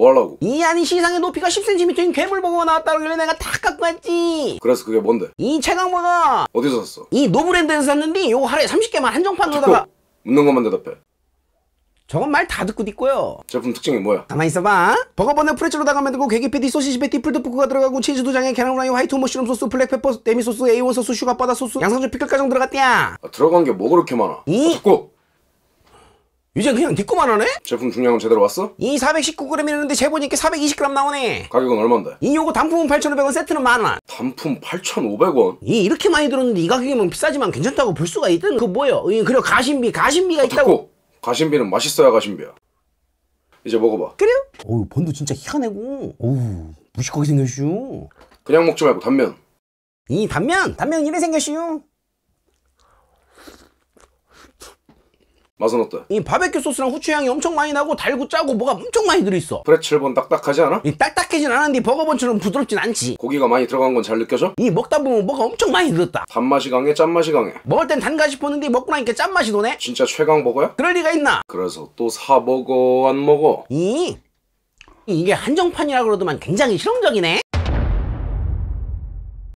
뭐하려고? 이 안이 시상의 높이가 10cm인 괴물버거가 나왔다길래 고 내가 다 갖고 왔지 그래서 그게 뭔데? 이 최강버거 어디서 샀어? 이 노브랜드에서 샀는데 요 하루에 30개만 한정판으로다가 묻는 것만 대답해 저건 말 다 듣고 듣고요 제품 특징이 뭐야? 가만 있어봐 버거번에 프레첼로다가 만들고 괴기패티, 소시지 패티, 풀드포크가 들어가고 치즈 도장에 계란후라이, 화이트 머쉬룸 소스, 블랙페퍼, 데미소스, A1 소스, 슈가바다 소스, 양상추 피클 까지 들어갔대야 아, 들어간 게 뭐 그렇게 많아 이? 아, 듣고 이제 그냥 니꺼만 하네? 제품 중량은 제대로 왔어? 이4 1 9 g 이었는데 재보니까 420g 나오네 가격은 얼만데? 이 요거 단품은 8,500원 세트는 만원 단품 8,500원? 이 이렇게 많이 들었는데 이 가격이면 비싸지만 괜찮다고 볼 수가 있든 그 뭐예요? 이 그리고 가심비 가심비가 어, 있다고 가심비는 맛있어야 가심비야 이제 먹어봐 그래요? 어우 번도 진짜 희한해고 어우 무식하게 생겼슈 그냥 먹지 말고 단면 이 단면! 단면 이래 생겼슈 맛은 어때? 이 바베큐 소스랑 후추 향이 엄청 많이 나고 달고 짜고 뭐가 엄청 많이 들어있어 프레첼본 딱딱하지 않아? 이 딱딱해진 않은데 버거번처럼 부드럽진 않지 고기가 많이 들어간 건 잘 느껴져? 이 먹다 보면 뭐가 엄청 많이 들었다 단맛이 강해 짠맛이 강해 먹을 땐 단가 싶었는데 먹고 나니까 짠맛이 도네 진짜 최강 버거야? 그럴 리가 있나? 그래서 또 사 먹어 안 먹어? 이 이게 한정판이라 그러더만 굉장히 실용적이네